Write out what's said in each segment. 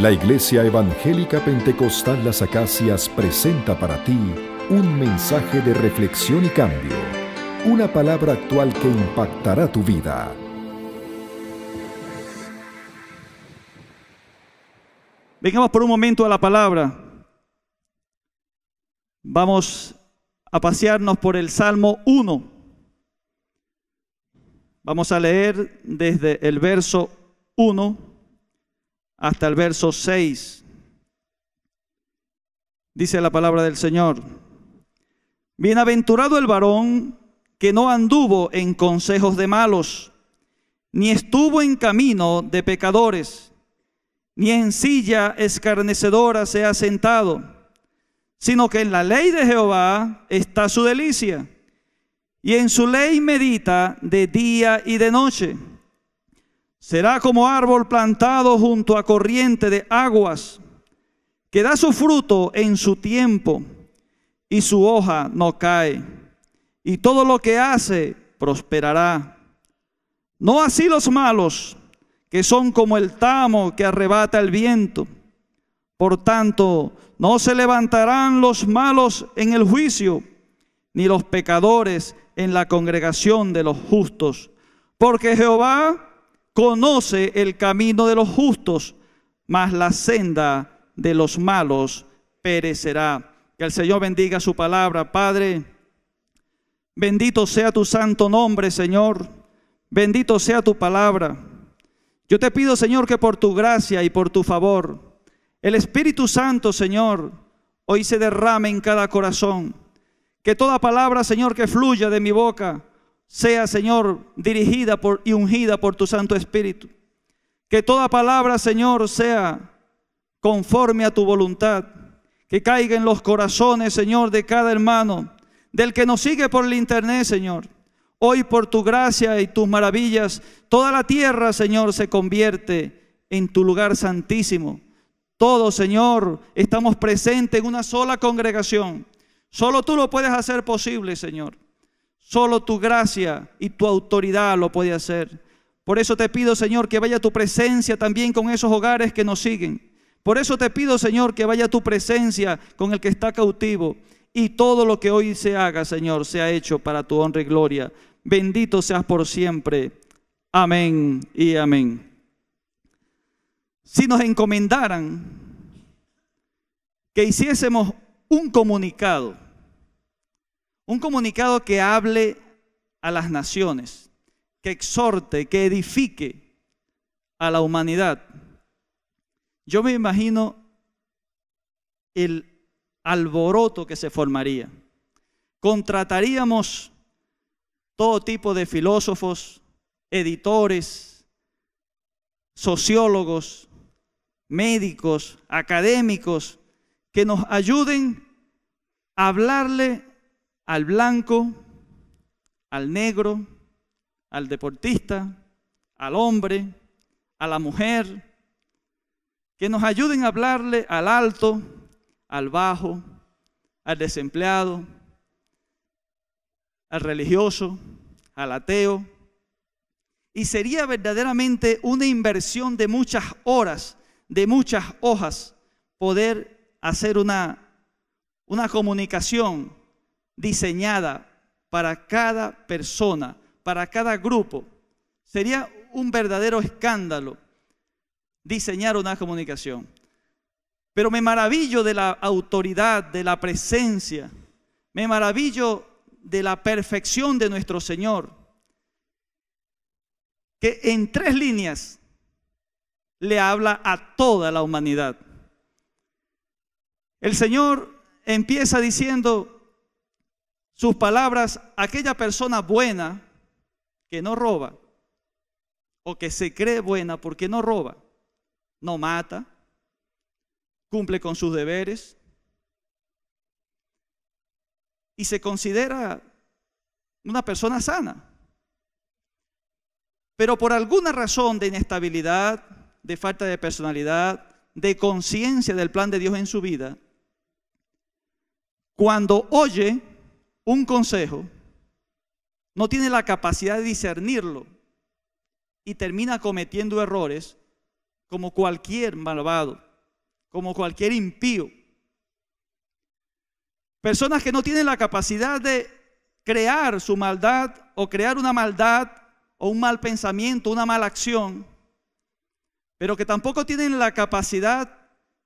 La Iglesia Evangélica Pentecostal Las Acacias presenta para ti un mensaje de reflexión y cambio, una palabra actual que impactará tu vida. Vengamos por un momento a la palabra. Vamos a pasearnos por el Salmo 1. Vamos a leer desde el verso 1 hasta el verso 6. Dice la palabra del Señor. Bienaventurado el varón que no anduvo en consejos de malos, ni estuvo en camino de pecadores, ni en silla escarnecedora se ha sentado, sino que en la ley de Jehová está su delicia, y en su ley medita de día y de noche. Será como árbol plantado junto a corriente de aguas, que da su fruto en su tiempo y su hoja no cae, y todo lo que hace prosperará. No así los malos, que son como el tamo que arrebata el viento. Por tanto, no se levantarán los malos en el juicio, ni los pecadores en la congregación de los justos, porque Jehová Conoce el camino de los justos, mas la senda de los malos perecerá. Que el Señor bendiga su palabra, Padre. Bendito sea tu santo nombre, Señor. Bendito sea tu palabra. Yo te pido, Señor, que por tu gracia y por tu favor, el Espíritu Santo, Señor, hoy se derrame en cada corazón. Que toda palabra, Señor, que fluya de mi boca, sea, Señor, dirigida por, y ungida por tu Santo Espíritu. Que toda palabra, Señor, sea conforme a tu voluntad. Que caiga en los corazones, Señor, de cada hermano, del que nos sigue por el internet, Señor. Hoy por tu gracia y tus maravillas, toda la tierra, Señor, se convierte en tu lugar santísimo. Todos, Señor, estamos presentes en una sola congregación. Solo tú lo puedes hacer posible, Señor. Solo tu gracia y tu autoridad lo puede hacer. Por eso te pido, Señor, que vaya tu presencia también con esos hogares que nos siguen. Por eso te pido, Señor, que vaya tu presencia con el que está cautivo. Y todo lo que hoy se haga, Señor, sea hecho para tu honra y gloria. Bendito seas por siempre. Amén y amén. Si nos encomendaran que hiciésemos un comunicado, un comunicado que hable a las naciones, que exhorte, que edifique a la humanidad. Yo me imagino el alboroto que se formaría. Contrataríamos todo tipo de filósofos, editores, sociólogos, médicos, académicos, que nos ayuden a hablarle al blanco, al negro, al deportista, al hombre, a la mujer, que nos ayuden a hablarle al alto, al bajo, al desempleado, al religioso, al ateo. Y sería verdaderamente una inversión de muchas horas, de muchas hojas, poder hacer una, una comunicación diseñada para cada persona, para cada grupo. Sería un verdadero escándalo diseñar una comunicación. Pero me maravillo de la autoridad, de la presencia, me maravillo de la perfección de nuestro Señor, que en tres líneas le habla a toda la humanidad. El Señor empieza diciendo, sus palabras, aquella persona buena que no roba, o que se cree buena porque no roba, no mata, cumple con sus deberes y se considera una persona sana. Pero por alguna razón de inestabilidad, de falta de personalidad, de conciencia del plan de Dios en su vida, cuando oye un consejo, no tiene la capacidad de discernirlo y termina cometiendo errores como cualquier malvado, como cualquier impío. Personas que no tienen la capacidad de crear su maldad o crear una maldad o un mal pensamiento, una mala acción, pero que tampoco tienen la capacidad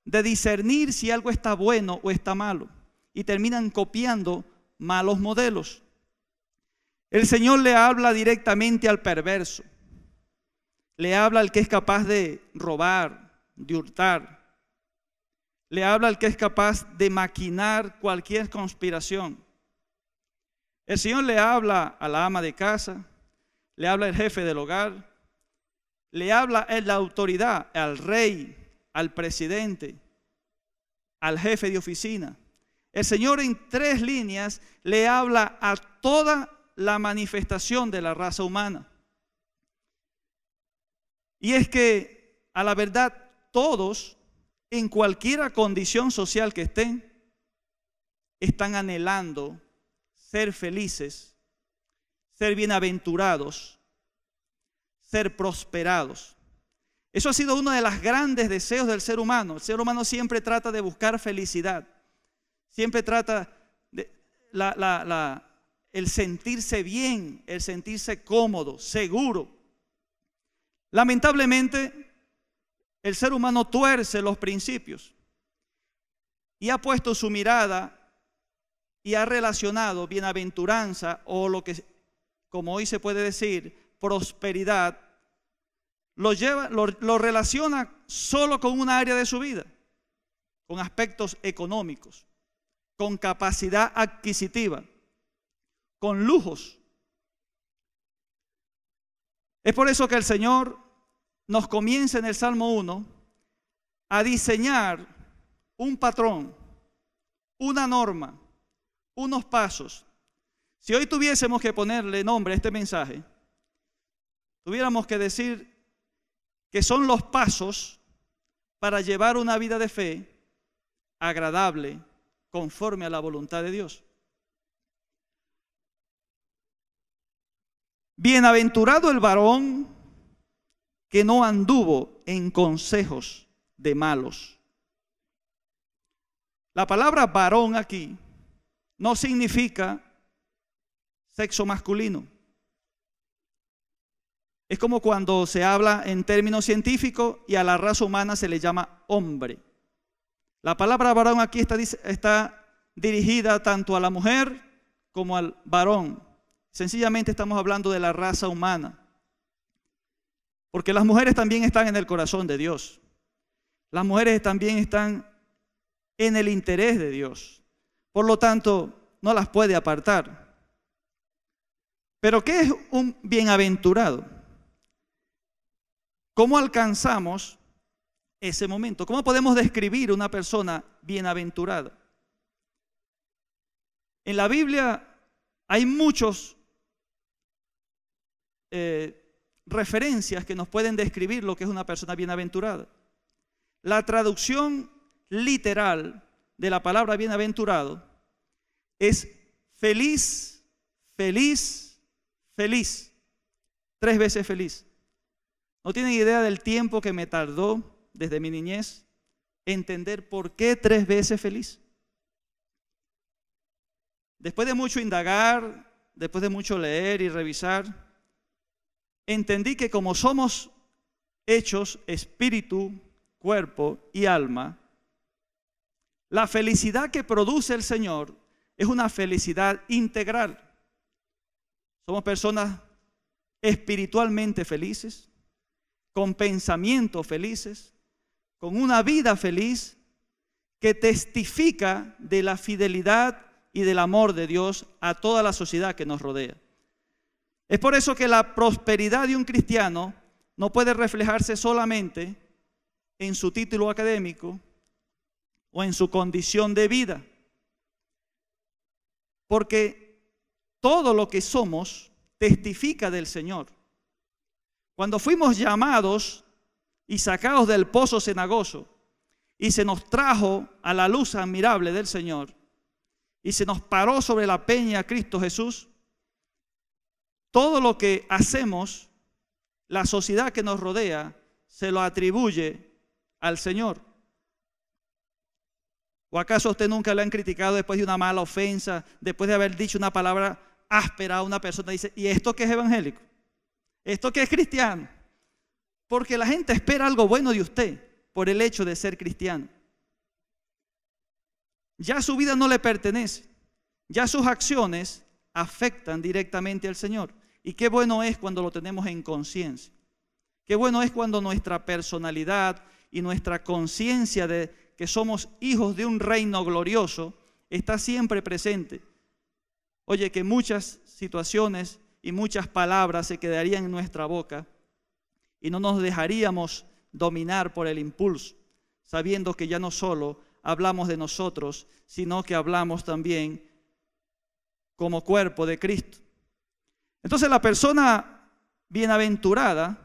de discernir si algo está bueno o está malo y terminan copiando malos modelos. El Señor le habla directamente al perverso. Le habla al que es capaz de robar, de hurtar. Le habla al que es capaz de maquinar cualquier conspiración. El Señor le habla a la ama de casa, le habla al jefe del hogar, le habla a la autoridad, al rey, al presidente, al jefe de oficina. El Señor en tres líneas le habla a toda la manifestación de la raza humana. Y es que, a la verdad, todos, en cualquiera condición social que estén, están anhelando ser felices, ser bienaventurados, ser prosperados. Eso ha sido uno de los grandes deseos del ser humano. El ser humano siempre trata de buscar felicidad. Siempre trata de el sentirse bien, el sentirse cómodo, seguro. Lamentablemente, el ser humano tuerce los principios y ha puesto su mirada y ha relacionado bienaventuranza o lo que, como hoy se puede decir, prosperidad, lo, lleva, lo, relaciona solo con una área de su vida, con aspectos económicos con capacidad adquisitiva, con lujos. Es por eso que el Señor nos comienza en el Salmo 1 a diseñar un patrón, una norma, unos pasos. Si hoy tuviésemos que ponerle nombre a este mensaje, tuviéramos que decir que son los pasos para llevar una vida de fe agradable conforme a la voluntad de Dios. Bienaventurado el varón que no anduvo en consejos de malos. La palabra varón aquí no significa sexo masculino. Es como cuando se habla en términos científicos y a la raza humana se le llama hombre. La palabra varón aquí está, dirigida tanto a la mujer como al varón. Sencillamente estamos hablando de la raza humana. Porque las mujeres también están en el corazón de Dios. Las mujeres también están en el interés de Dios. Por lo tanto, no las puede apartar. Pero ¿qué es un bienaventurado? ¿Cómo alcanzamos ese momento. ¿Cómo podemos describir una persona bienaventurada? En la Biblia hay muchos eh, referencias que nos pueden describir lo que es una persona bienaventurada. La traducción literal de la palabra bienaventurado es feliz, feliz, feliz. Tres veces feliz. No tienen idea del tiempo que me tardó desde mi niñez entender por qué tres veces feliz. Después de mucho indagar, después de mucho leer y revisar, entendí que como somos hechos espíritu, cuerpo y alma, la felicidad que produce el Señor es una felicidad integral. Somos personas espiritualmente felices, con pensamientos felices, con una vida feliz que testifica de la fidelidad y del amor de Dios a toda la sociedad que nos rodea. Es por eso que la prosperidad de un cristiano no puede reflejarse solamente en su título académico o en su condición de vida, porque todo lo que somos testifica del Señor. Cuando fuimos llamados y sacados del pozo cenagoso, y se nos trajo a la luz admirable del Señor, y se nos paró sobre la peña Cristo Jesús, todo lo que hacemos, la sociedad que nos rodea, se lo atribuye al Señor. ¿O acaso usted nunca le han criticado después de una mala ofensa, después de haber dicho una palabra áspera a una persona? Dice, ¿y esto que es evangélico? ¿Esto que es cristiano? Porque la gente espera algo bueno de usted por el hecho de ser cristiano. Ya su vida no le pertenece. Ya sus acciones afectan directamente al Señor. Y qué bueno es cuando lo tenemos en conciencia. Qué bueno es cuando nuestra personalidad y nuestra conciencia de que somos hijos de un reino glorioso está siempre presente. Oye, que muchas situaciones y muchas palabras se quedarían en nuestra boca y no nos dejaríamos dominar por el impulso, sabiendo que ya no solo hablamos de nosotros, sino que hablamos también como cuerpo de Cristo. Entonces la persona bienaventurada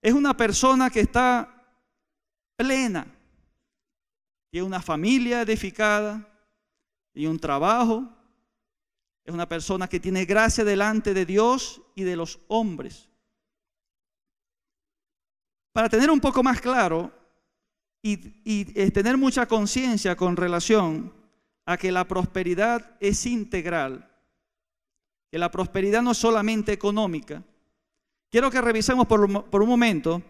es una persona que está plena, tiene una familia edificada y un trabajo, es una persona que tiene gracia delante de Dios y de los hombres. Para tener un poco más claro y, eh, tener mucha conciencia con relación a que la prosperidad es integral, que la prosperidad no es solamente económica, quiero que revisemos por, un momento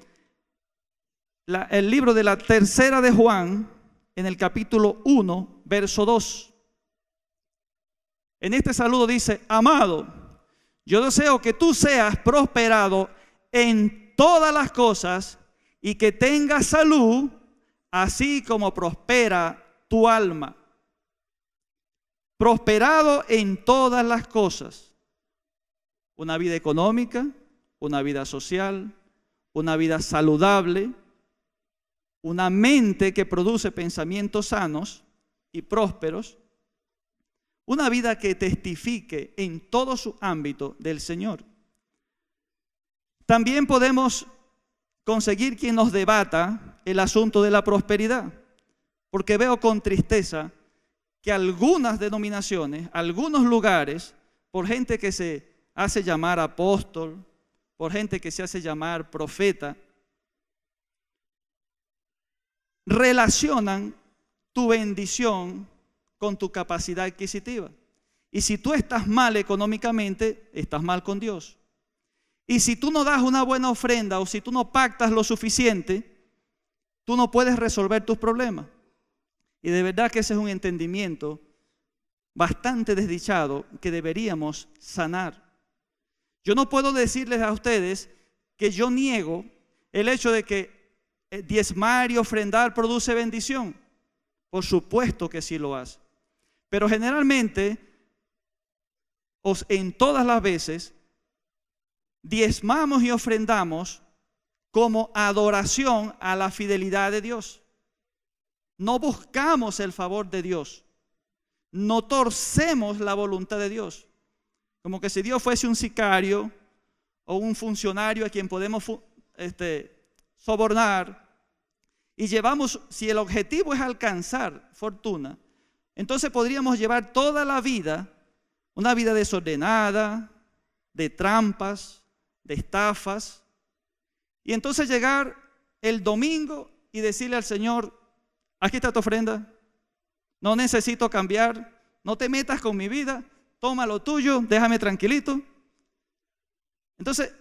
el libro de la tercera de Juan en el capítulo 1, verso 2. En este saludo dice, amado, yo deseo que tú seas prosperado en todas las cosas y que tengas salud, así como prospera tu alma. Prosperado en todas las cosas. Una vida económica, una vida social, una vida saludable, una mente que produce pensamientos sanos y prósperos, una vida que testifique en todo su ámbito del Señor. También podemos conseguir quien nos debata el asunto de la prosperidad, porque veo con tristeza que algunas denominaciones, algunos lugares, por gente que se hace llamar apóstol, por gente que se hace llamar profeta, relacionan tu bendición con tu capacidad adquisitiva. Y si tú estás mal económicamente, estás mal con Dios. Y si tú no das una buena ofrenda o si tú no pactas lo suficiente, tú no puedes resolver tus problemas. Y de verdad que ese es un entendimiento bastante desdichado que deberíamos sanar. Yo no puedo decirles a ustedes que yo niego el hecho de que eh, diezmar y ofrendar produce bendición. Por supuesto que sí lo hace. Pero generalmente, en todas las veces, diezmamos y ofrendamos como adoración a la fidelidad de Dios. No buscamos el favor de Dios. No torcemos la voluntad de Dios. Como que si Dios fuese un sicario o un funcionario a quien podemos este, sobornar y llevamos, si el objetivo es alcanzar fortuna, entonces podríamos llevar toda la vida, una vida desordenada, de trampas, de estafas. Y entonces llegar el domingo y decirle al Señor, aquí está tu ofrenda, no necesito cambiar, no te metas con mi vida, toma lo tuyo, déjame tranquilito. Entonces,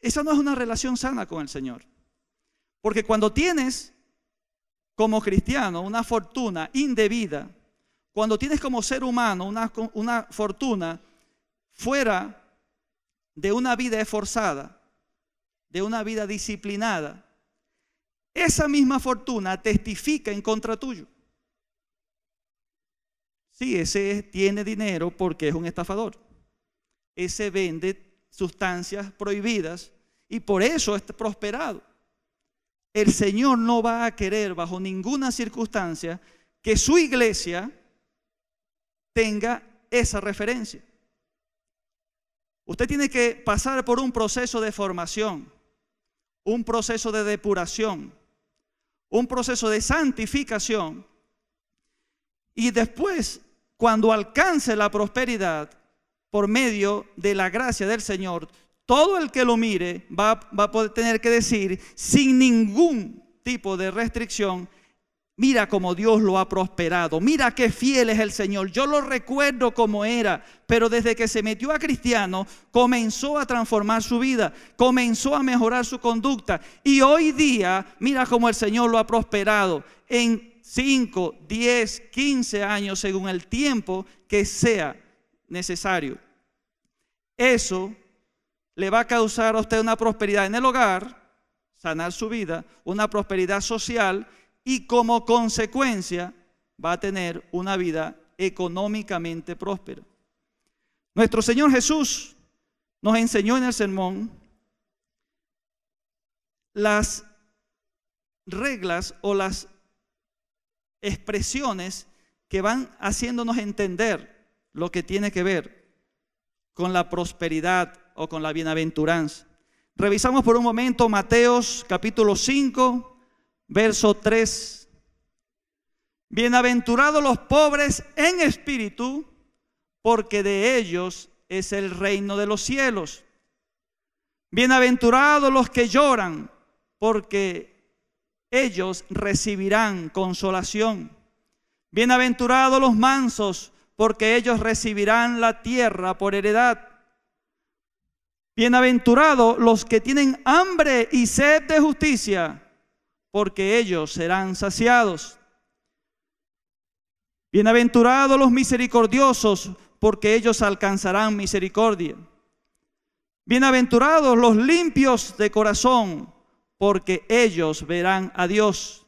esa no es una relación sana con el Señor. Porque cuando tienes como cristiano una fortuna indebida, cuando tienes como ser humano una, una fortuna fuera de una vida esforzada, de una vida disciplinada, esa misma fortuna testifica en contra tuyo. Sí, ese tiene dinero porque es un estafador. Ese vende sustancias prohibidas y por eso es prosperado. El Señor no va a querer bajo ninguna circunstancia que su iglesia tenga esa referencia. Usted tiene que pasar por un proceso de formación, un proceso de depuración, un proceso de santificación. Y después, cuando alcance la prosperidad por medio de la gracia del Señor, todo el que lo mire va, a poder tener que decir sin ningún tipo de restricción, Mira cómo Dios lo ha prosperado. Mira qué fiel es el Señor. Yo lo recuerdo como era, pero desde que se metió a cristiano, comenzó a transformar su vida, comenzó a mejorar su conducta. Y hoy día, mira cómo el Señor lo ha prosperado en 5, 10, 15 años, según el tiempo que sea necesario. Eso le va a causar a usted una prosperidad en el hogar, sanar su vida, una prosperidad social y como consecuencia va a tener una vida económicamente próspera. Nuestro Señor Jesús nos enseñó en el sermón las reglas o las expresiones que van haciéndonos entender lo que tiene que ver con la prosperidad o con la bienaventuranza. Revisamos por un momento Mateos capítulo 5, verso 3. Bienaventurados los pobres en espíritu, porque de ellos es el reino de los cielos. Bienaventurados los que lloran, porque ellos recibirán consolación. Bienaventurados los mansos, porque ellos recibirán la tierra por heredad. Bienaventurados los que tienen hambre y sed de justicia porque ellos serán saciados. Bienaventurados los misericordiosos, porque ellos alcanzarán misericordia. Bienaventurados los limpios de corazón, porque ellos verán a Dios.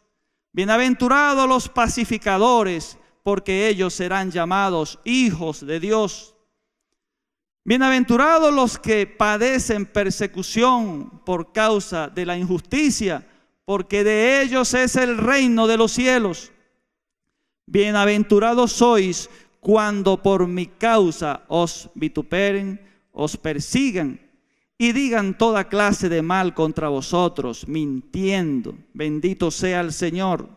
Bienaventurados los pacificadores, porque ellos serán llamados hijos de Dios. Bienaventurados los que padecen persecución por causa de la injusticia, porque de ellos es el reino de los cielos. Bienaventurados sois cuando por mi causa os vituperen, os persigan y digan toda clase de mal contra vosotros, mintiendo. Bendito sea el Señor.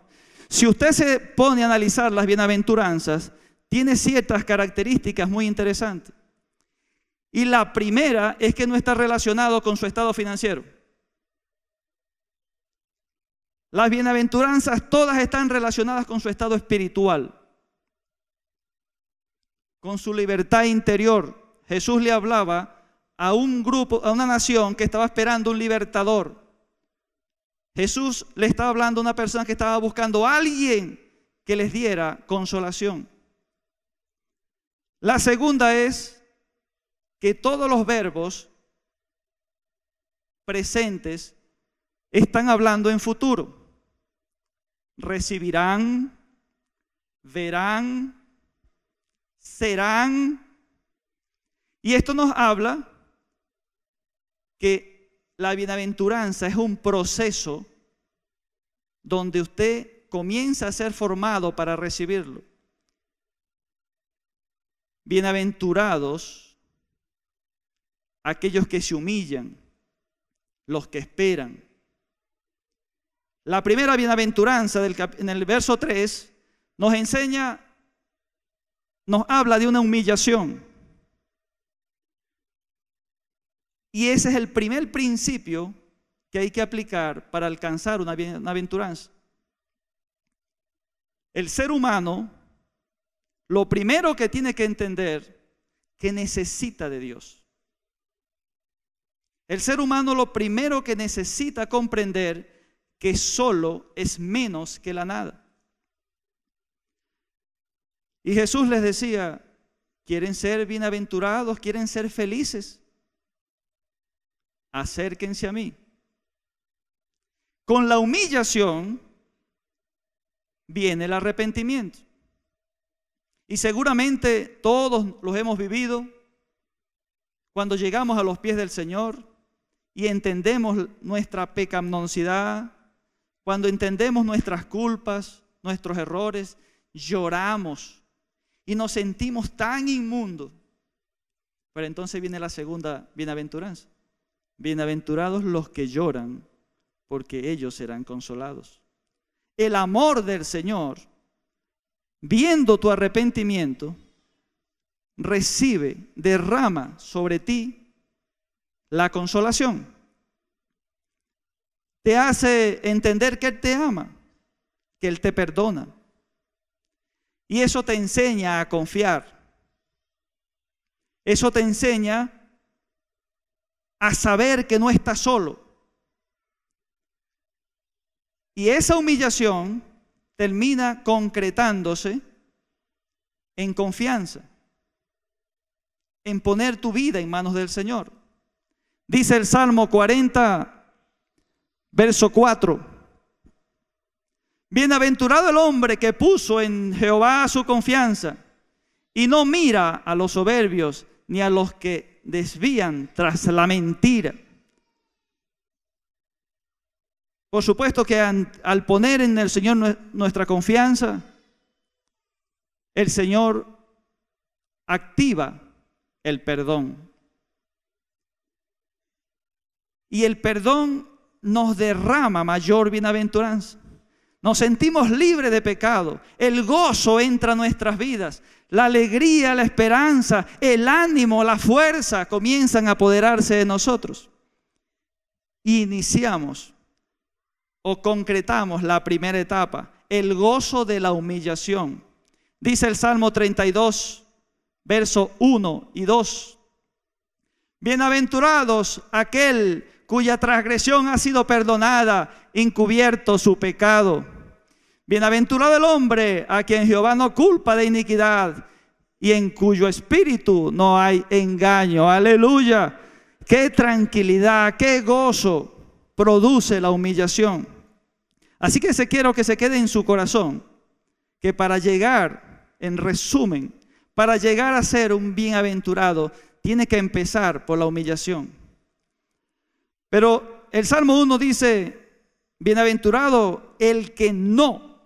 Si usted se pone a analizar las bienaventuranzas, tiene ciertas características muy interesantes. Y la primera es que no está relacionado con su estado financiero. Las bienaventuranzas todas están relacionadas con su estado espiritual, con su libertad interior. Jesús le hablaba a un grupo, a una nación que estaba esperando un libertador. Jesús le estaba hablando a una persona que estaba buscando a alguien que les diera consolación. La segunda es que todos los verbos presentes están hablando en futuro recibirán, verán, serán. Y esto nos habla que la bienaventuranza es un proceso donde usted comienza a ser formado para recibirlo. Bienaventurados aquellos que se humillan, los que esperan, la primera bienaventuranza del, en el verso 3 nos enseña, nos habla de una humillación. Y ese es el primer principio que hay que aplicar para alcanzar una bienaventuranza. El ser humano, lo primero que tiene que entender, que necesita de Dios. El ser humano lo primero que necesita comprender que solo es menos que la nada. Y Jesús les decía, ¿quieren ser bienaventurados? ¿Quieren ser felices? Acérquense a mí. Con la humillación viene el arrepentimiento. Y seguramente todos los hemos vivido cuando llegamos a los pies del Señor y entendemos nuestra pecaminosidad, cuando entendemos nuestras culpas, nuestros errores, lloramos y nos sentimos tan inmundos. Pero entonces viene la segunda bienaventuranza. Bienaventurados los que lloran, porque ellos serán consolados. El amor del Señor, viendo tu arrepentimiento, recibe, derrama sobre ti la consolación te hace entender que Él te ama, que Él te perdona. Y eso te enseña a confiar. Eso te enseña a saber que no estás solo. Y esa humillación termina concretándose en confianza, en poner tu vida en manos del Señor. Dice el Salmo 40, verso 4. Bienaventurado el hombre que puso en Jehová su confianza y no mira a los soberbios ni a los que desvían tras la mentira. Por supuesto que al poner en el Señor nuestra confianza, el Señor activa el perdón. Y el perdón nos derrama mayor bienaventuranza. Nos sentimos libres de pecado. El gozo entra a nuestras vidas. La alegría, la esperanza, el ánimo, la fuerza comienzan a apoderarse de nosotros. Iniciamos o concretamos la primera etapa, el gozo de la humillación. Dice el Salmo 32, verso 1 y 2. Bienaventurados aquel cuya transgresión ha sido perdonada, encubierto su pecado. Bienaventurado el hombre a quien Jehová no culpa de iniquidad y en cuyo espíritu no hay engaño. Aleluya. Qué tranquilidad, qué gozo produce la humillación. Así que se quiero que se quede en su corazón que para llegar, en resumen, para llegar a ser un bienaventurado, tiene que empezar por la humillación. Pero el Salmo 1 dice, bienaventurado el que no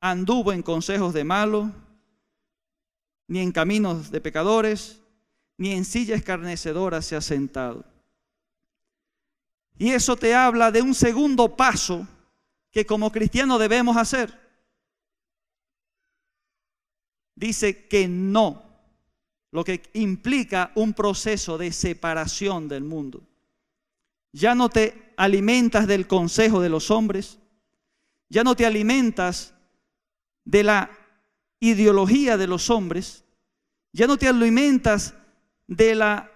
anduvo en consejos de malo, ni en caminos de pecadores, ni en silla escarnecedora se ha sentado. Y eso te habla de un segundo paso que como cristianos debemos hacer. Dice que no, lo que implica un proceso de separación del mundo. Ya no te alimentas del consejo de los hombres. Ya no te alimentas de la ideología de los hombres. Ya no te alimentas de la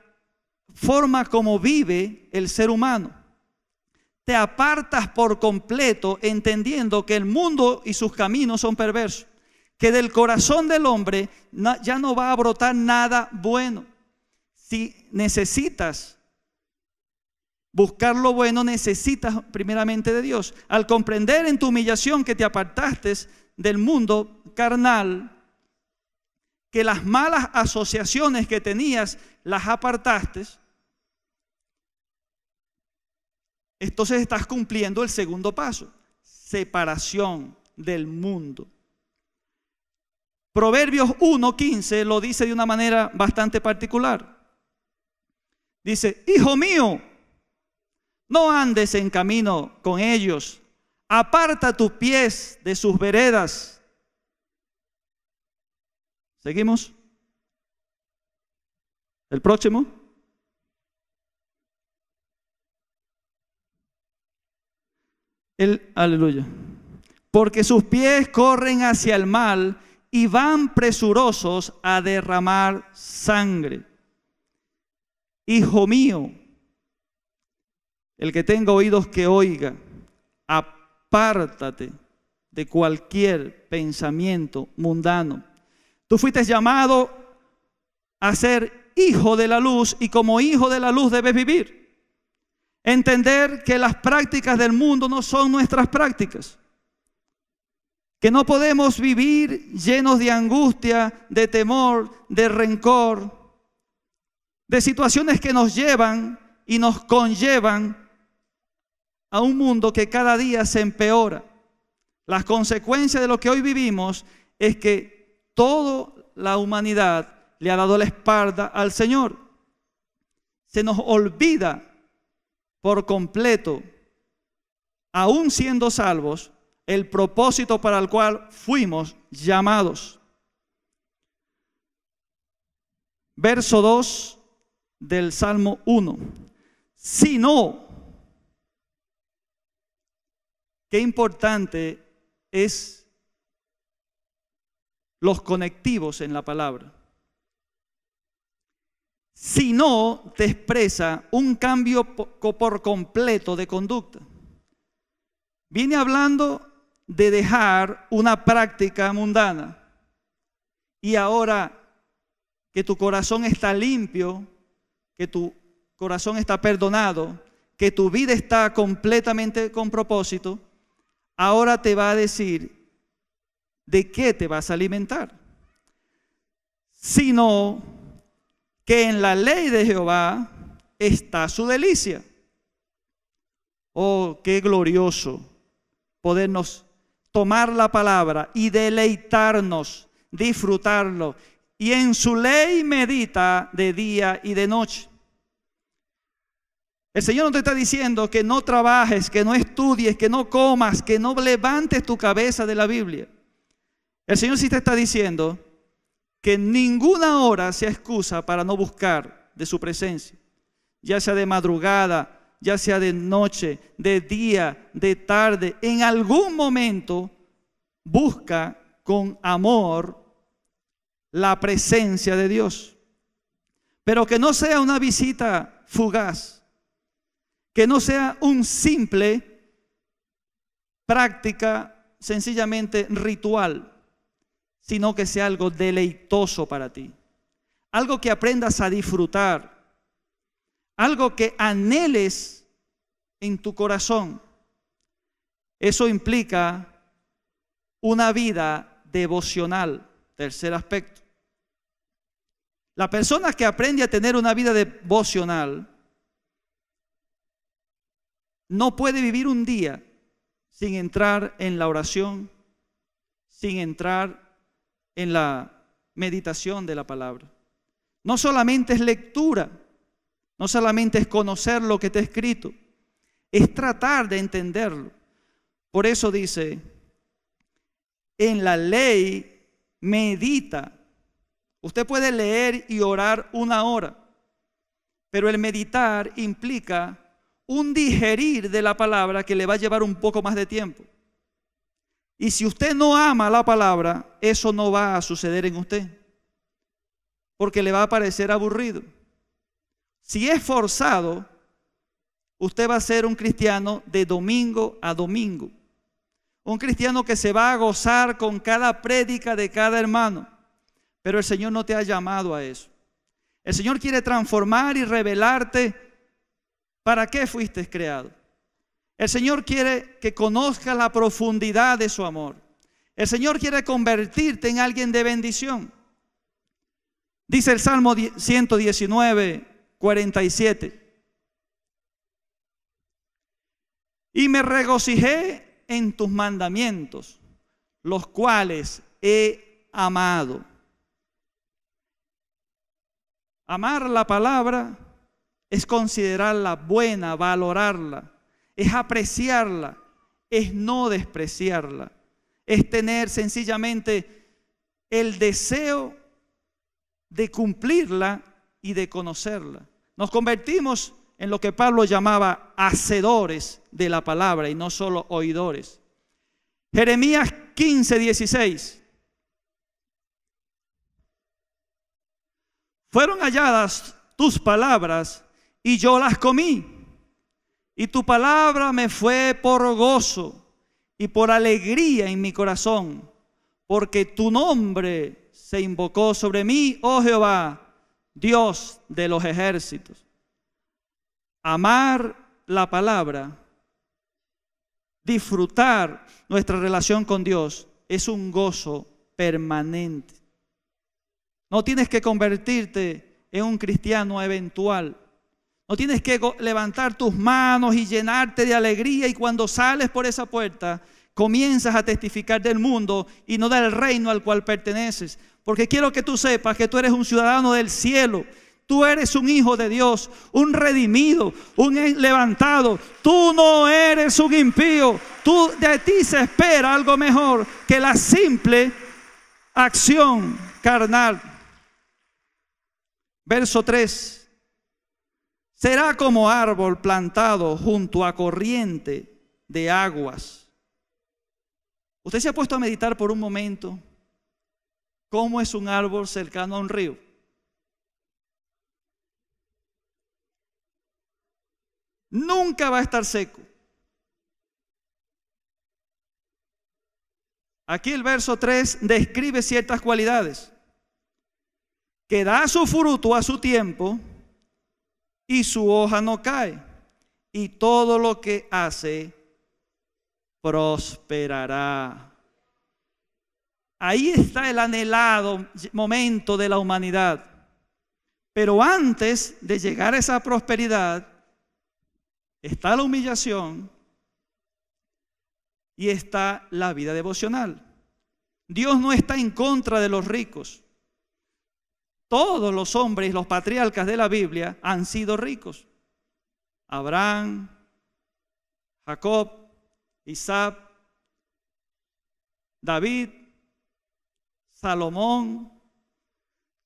forma como vive el ser humano. Te apartas por completo entendiendo que el mundo y sus caminos son perversos. Que del corazón del hombre ya no va a brotar nada bueno. Si necesitas Buscar lo bueno necesitas primeramente de Dios. Al comprender en tu humillación que te apartaste del mundo carnal, que las malas asociaciones que tenías las apartaste, entonces estás cumpliendo el segundo paso, separación del mundo. Proverbios 1.15 lo dice de una manera bastante particular. Dice, hijo mío, no andes en camino con ellos. Aparta tus pies de sus veredas. Seguimos. El próximo. El, aleluya. Porque sus pies corren hacia el mal y van presurosos a derramar sangre. Hijo mío, el que tenga oídos que oiga, apártate de cualquier pensamiento mundano. Tú fuiste llamado a ser hijo de la luz y como hijo de la luz debes vivir. Entender que las prácticas del mundo no son nuestras prácticas. Que no podemos vivir llenos de angustia, de temor, de rencor, de situaciones que nos llevan y nos conllevan a un mundo que cada día se empeora. Las consecuencias de lo que hoy vivimos es que toda la humanidad le ha dado la espalda al Señor. Se nos olvida por completo, aún siendo salvos, el propósito para el cual fuimos llamados. Verso 2 del Salmo 1. Si no, qué importante es los conectivos en la palabra. Si no, te expresa un cambio por completo de conducta. Viene hablando de dejar una práctica mundana. Y ahora que tu corazón está limpio, que tu corazón está perdonado, que tu vida está completamente con propósito, ahora te va a decir de qué te vas a alimentar, sino que en la ley de Jehová está su delicia. Oh, qué glorioso podernos tomar la palabra y deleitarnos, disfrutarlo. Y en su ley medita de día y de noche. El Señor no te está diciendo que no trabajes, que no estudies, que no comas, que no levantes tu cabeza de la Biblia. El Señor sí te está diciendo que ninguna hora sea excusa para no buscar de su presencia, ya sea de madrugada, ya sea de noche, de día, de tarde, en algún momento busca con amor la presencia de Dios. Pero que no sea una visita fugaz que no sea un simple práctica sencillamente ritual, sino que sea algo deleitoso para ti, algo que aprendas a disfrutar, algo que anheles en tu corazón. Eso implica una vida devocional, tercer aspecto. La persona que aprende a tener una vida devocional no puede vivir un día sin entrar en la oración, sin entrar en la meditación de la palabra. No solamente es lectura, no solamente es conocer lo que te he escrito, es tratar de entenderlo. Por eso dice, en la ley medita. Usted puede leer y orar una hora, pero el meditar implica un digerir de la palabra que le va a llevar un poco más de tiempo. Y si usted no ama la palabra, eso no va a suceder en usted, porque le va a parecer aburrido. Si es forzado, usted va a ser un cristiano de domingo a domingo. Un cristiano que se va a gozar con cada prédica de cada hermano. Pero el Señor no te ha llamado a eso. El Señor quiere transformar y revelarte ¿Para qué fuiste creado? El Señor quiere que conozcas la profundidad de su amor. El Señor quiere convertirte en alguien de bendición. Dice el Salmo 119, 47. Y me regocijé en tus mandamientos, los cuales he amado. Amar la palabra es considerarla buena, valorarla, es apreciarla, es no despreciarla, es tener sencillamente el deseo de cumplirla y de conocerla. Nos convertimos en lo que Pablo llamaba hacedores de la palabra y no solo oidores. Jeremías 15, 16. Fueron halladas tus palabras y yo las comí. Y tu palabra me fue por gozo y por alegría en mi corazón, porque tu nombre se invocó sobre mí, oh Jehová, Dios de los ejércitos. Amar la palabra, disfrutar nuestra relación con Dios es un gozo permanente. No tienes que convertirte en un cristiano eventual no tienes que levantar tus manos y llenarte de alegría y cuando sales por esa puerta comienzas a testificar del mundo y no del reino al cual perteneces. Porque quiero que tú sepas que tú eres un ciudadano del cielo. Tú eres un hijo de Dios, un redimido, un levantado. Tú no eres un impío. Tú de ti se espera algo mejor que la simple acción carnal. Verso 3. Será como árbol plantado junto a corriente de aguas. Usted se ha puesto a meditar por un momento cómo es un árbol cercano a un río. Nunca va a estar seco. Aquí el verso 3 describe ciertas cualidades. Que da su fruto a su tiempo y su hoja no cae. Y todo lo que hace prosperará. Ahí está el anhelado momento de la humanidad. Pero antes de llegar a esa prosperidad, está la humillación y está la vida devocional. Dios no está en contra de los ricos. Todos los hombres, los patriarcas de la Biblia han sido ricos. Abraham, Jacob, Isaac, David, Salomón,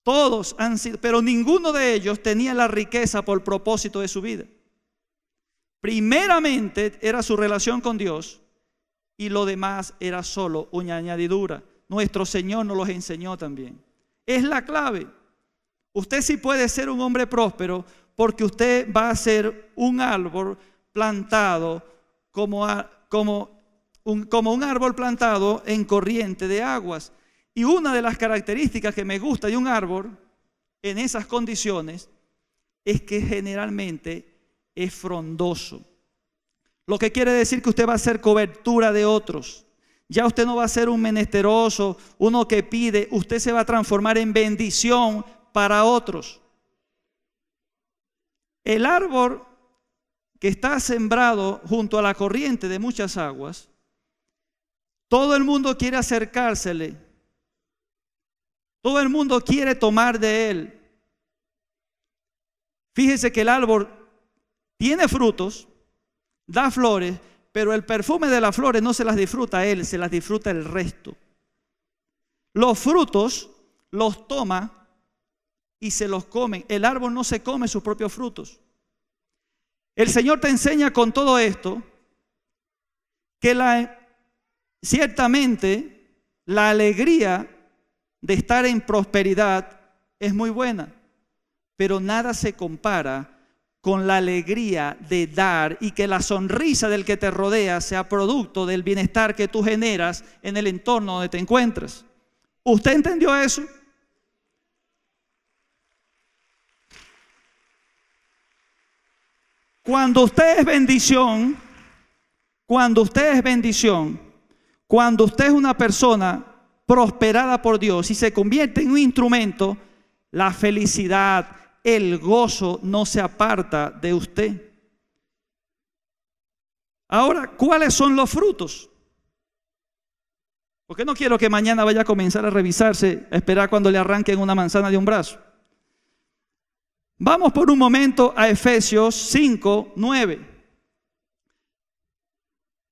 todos han sido, pero ninguno de ellos tenía la riqueza por propósito de su vida. Primeramente era su relación con Dios y lo demás era solo una añadidura. Nuestro Señor nos los enseñó también. Es la clave. Usted sí puede ser un hombre próspero porque usted va a ser un árbol plantado como, como, un, como un árbol plantado en corriente de aguas. Y una de las características que me gusta de un árbol en esas condiciones es que generalmente es frondoso. Lo que quiere decir que usted va a ser cobertura de otros. Ya usted no va a ser un menesteroso, uno que pide, usted se va a transformar en bendición para otros. El árbol que está sembrado junto a la corriente de muchas aguas, todo el mundo quiere acercársele, todo el mundo quiere tomar de él. Fíjese que el árbol tiene frutos, da flores, pero el perfume de las flores no se las disfruta él, se las disfruta el resto. Los frutos los toma y se los comen. El árbol no se come sus propios frutos. El Señor te enseña con todo esto que la, ciertamente la alegría de estar en prosperidad es muy buena, pero nada se compara con la alegría de dar y que la sonrisa del que te rodea sea producto del bienestar que tú generas en el entorno donde te encuentras. ¿Usted entendió eso? Cuando usted es bendición, cuando usted es bendición, cuando usted es una persona prosperada por Dios y se convierte en un instrumento, la felicidad, el gozo no se aparta de usted. Ahora, ¿cuáles son los frutos? Porque no quiero que mañana vaya a comenzar a revisarse, a esperar cuando le arranquen una manzana de un brazo. Vamos por un momento a Efesios 5, 9.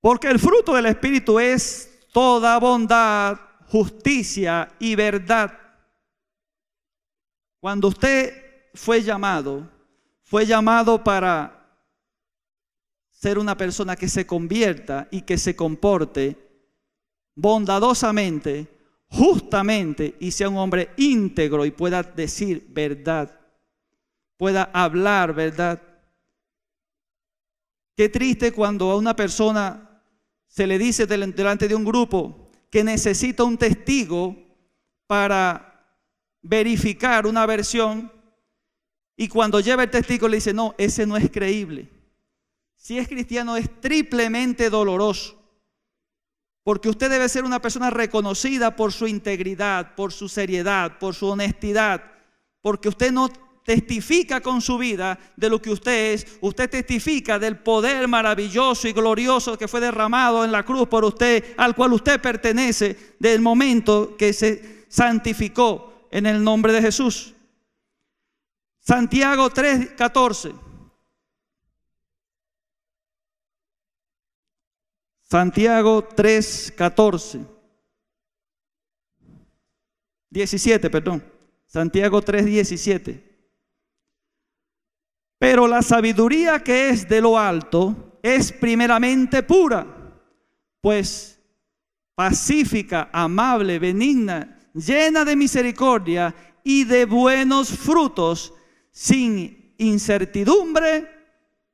Porque el fruto del Espíritu es toda bondad, justicia y verdad. Cuando usted fue llamado, fue llamado para ser una persona que se convierta y que se comporte bondadosamente, justamente y sea un hombre íntegro y pueda decir verdad pueda hablar, ¿verdad? Qué triste cuando a una persona se le dice delante de un grupo que necesita un testigo para verificar una versión y cuando lleva el testigo le dice, no, ese no es creíble. Si es cristiano es triplemente doloroso. Porque usted debe ser una persona reconocida por su integridad, por su seriedad, por su honestidad. Porque usted no testifica con su vida de lo que usted es. Usted testifica del poder maravilloso y glorioso que fue derramado en la cruz por usted, al cual usted pertenece del momento que se santificó en el nombre de Jesús. Santiago 14. Santiago 14. 17, perdón. Santiago 3:17. Pero la sabiduría que es de lo alto es primeramente pura, pues pacífica, amable, benigna, llena de misericordia y de buenos frutos, sin incertidumbre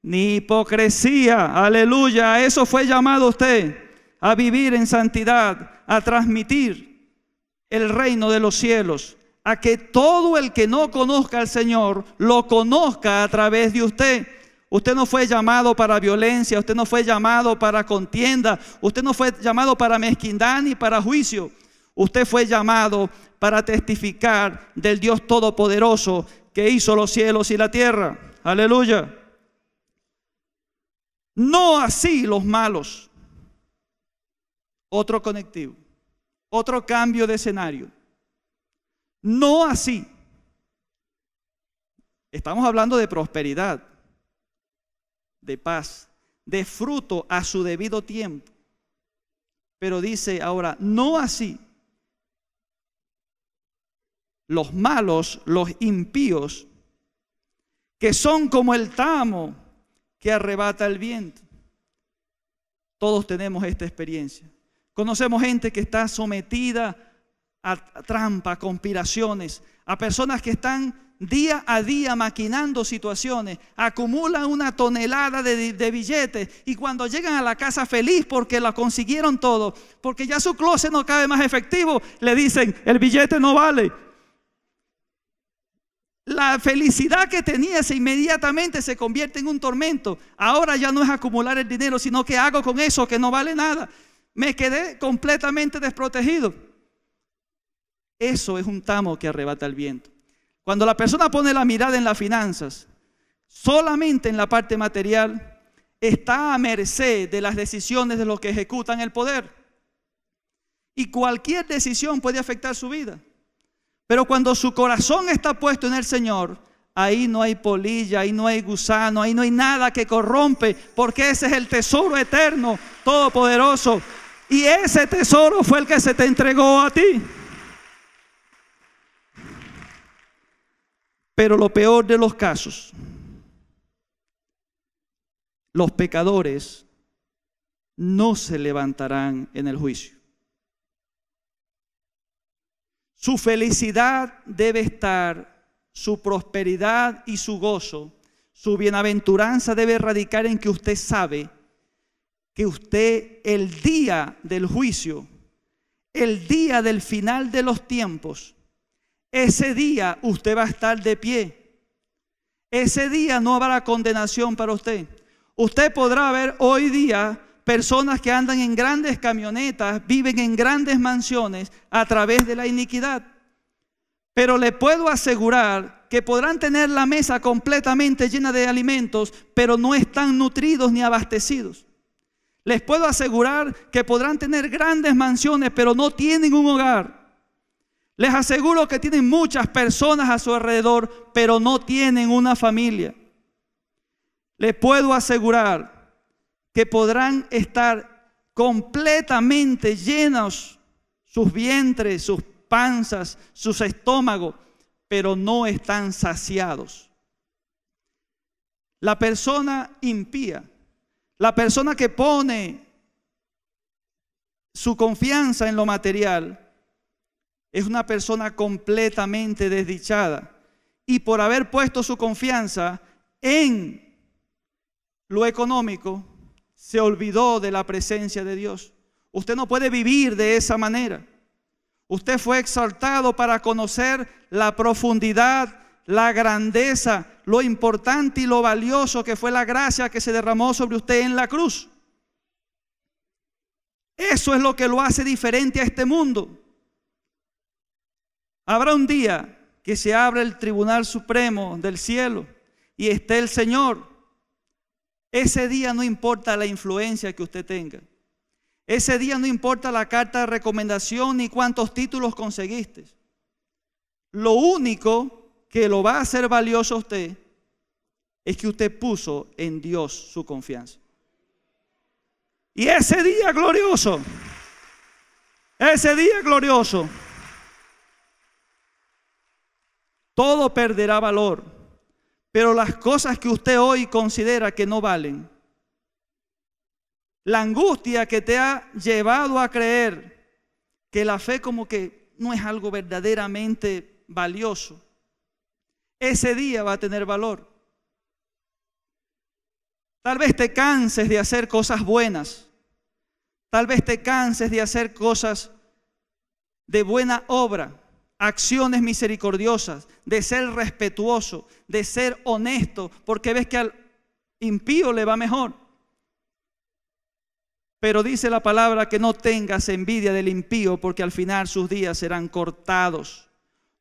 ni hipocresía. Aleluya, a eso fue llamado usted, a vivir en santidad, a transmitir el reino de los cielos a que todo el que no conozca al Señor lo conozca a través de usted. Usted no fue llamado para violencia, usted no fue llamado para contienda, usted no fue llamado para mezquindad ni para juicio. Usted fue llamado para testificar del Dios Todopoderoso que hizo los cielos y la tierra. Aleluya. No así los malos. Otro conectivo, otro cambio de escenario. No así. Estamos hablando de prosperidad, de paz, de fruto a su debido tiempo. Pero dice ahora, no así. Los malos, los impíos, que son como el tamo que arrebata el viento. Todos tenemos esta experiencia. Conocemos gente que está sometida a trampa, conspiraciones, a personas que están día a día maquinando situaciones, acumulan una tonelada de, billetes y cuando llegan a la casa feliz porque la consiguieron todo, porque ya su closet no cabe más efectivo, le dicen, el billete no vale. La felicidad que tenía se inmediatamente se convierte en un tormento. Ahora ya no es acumular el dinero, sino que hago con eso que no vale nada. Me quedé completamente desprotegido. Eso es un tamo que arrebata el viento. Cuando la persona pone la mirada en las finanzas, solamente en la parte material, está a merced de las decisiones de los que ejecutan el poder. Y cualquier decisión puede afectar su vida. Pero cuando su corazón está puesto en el Señor, ahí no hay polilla, ahí no hay gusano, ahí no hay nada que corrompe, porque ese es el tesoro eterno, todopoderoso. Y ese tesoro fue el que se te entregó a ti. Pero lo peor de los casos, los pecadores no se levantarán en el juicio. Su felicidad debe estar, su prosperidad y su gozo, su bienaventuranza debe radicar en que usted sabe que usted el día del juicio, el día del final de los tiempos, ese día usted va a estar de pie. Ese día no habrá condenación para usted. Usted podrá ver hoy día personas que andan en grandes camionetas, viven en grandes mansiones a través de la iniquidad. Pero le puedo asegurar que podrán tener la mesa completamente llena de alimentos, pero no están nutridos ni abastecidos. Les puedo asegurar que podrán tener grandes mansiones, pero no tienen un hogar. Les aseguro que tienen muchas personas a su alrededor, pero no tienen una familia. Les puedo asegurar que podrán estar completamente llenos sus vientres, sus panzas, sus estómagos, pero no están saciados. La persona impía, la persona que pone su confianza en lo material, es una persona completamente desdichada. Y por haber puesto su confianza en lo económico, se olvidó de la presencia de Dios. Usted no puede vivir de esa manera. Usted fue exaltado para conocer la profundidad, la grandeza, lo importante y lo valioso que fue la gracia que se derramó sobre usted en la cruz. Eso es lo que lo hace diferente a este mundo. Habrá un día que se abra el Tribunal Supremo del cielo y esté el Señor. Ese día no importa la influencia que usted tenga. Ese día no importa la carta de recomendación ni cuántos títulos conseguiste. Lo único que lo va a hacer valioso a usted es que usted puso en Dios su confianza. Y ese día glorioso, ese día glorioso, todo perderá valor, pero las cosas que usted hoy considera que no valen, la angustia que te ha llevado a creer que la fe como que no es algo verdaderamente valioso, ese día va a tener valor. Tal vez te canses de hacer cosas buenas, tal vez te canses de hacer cosas de buena obra acciones misericordiosas, de ser respetuoso, de ser honesto, porque ves que al impío le va mejor. Pero dice la palabra que no tengas envidia del impío, porque al final sus días serán cortados.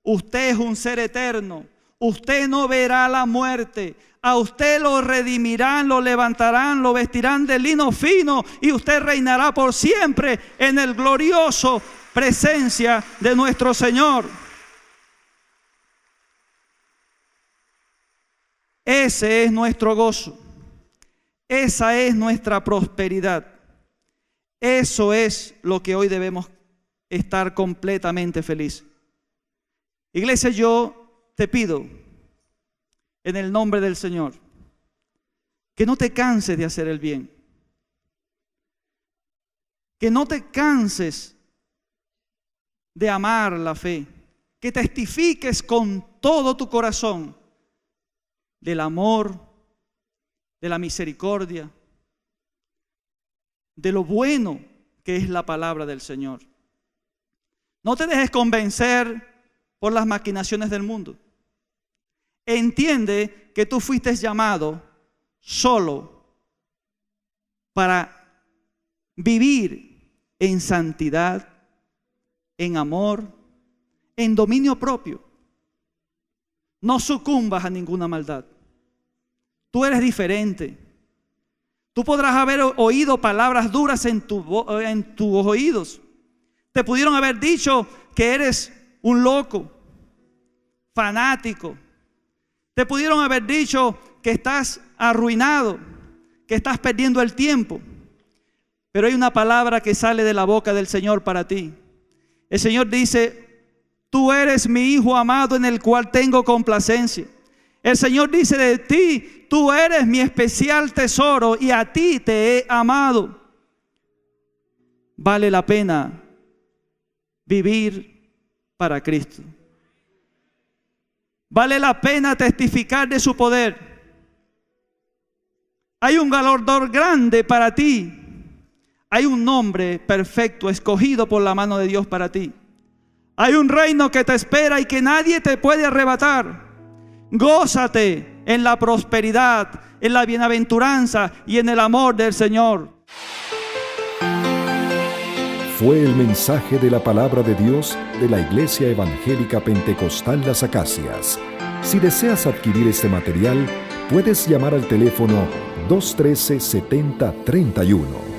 Usted es un ser eterno, usted no verá la muerte. A usted lo redimirán, lo levantarán, lo vestirán de lino fino y usted reinará por siempre en el glorioso presencia de nuestro Señor. Ese es nuestro gozo. Esa es nuestra prosperidad. Eso es lo que hoy debemos estar completamente feliz. Iglesia, yo te pido en el nombre del Señor que no te canses de hacer el bien. Que no te canses de amar la fe, que testifiques con todo tu corazón del amor, de la misericordia, de lo bueno que es la palabra del Señor. No te dejes convencer por las maquinaciones del mundo. Entiende que tú fuiste llamado solo para vivir en santidad en amor, en dominio propio. No sucumbas a ninguna maldad. Tú eres diferente. Tú podrás haber oído palabras duras en, tu, en tus oídos. Te pudieron haber dicho que eres un loco, fanático. Te pudieron haber dicho que estás arruinado, que estás perdiendo el tiempo. Pero hay una palabra que sale de la boca del Señor para ti. El Señor dice, tú eres mi hijo amado en el cual tengo complacencia. El Señor dice de ti, tú eres mi especial tesoro y a ti te he amado. Vale la pena vivir para Cristo. Vale la pena testificar de su poder. Hay un galardón grande para ti hay un nombre perfecto escogido por la mano de Dios para ti. Hay un reino que te espera y que nadie te puede arrebatar. Gózate en la prosperidad, en la bienaventuranza y en el amor del Señor. Fue el mensaje de la palabra de Dios de la Iglesia Evangélica Pentecostal Las Acacias. Si deseas adquirir este material, puedes llamar al teléfono 213 7031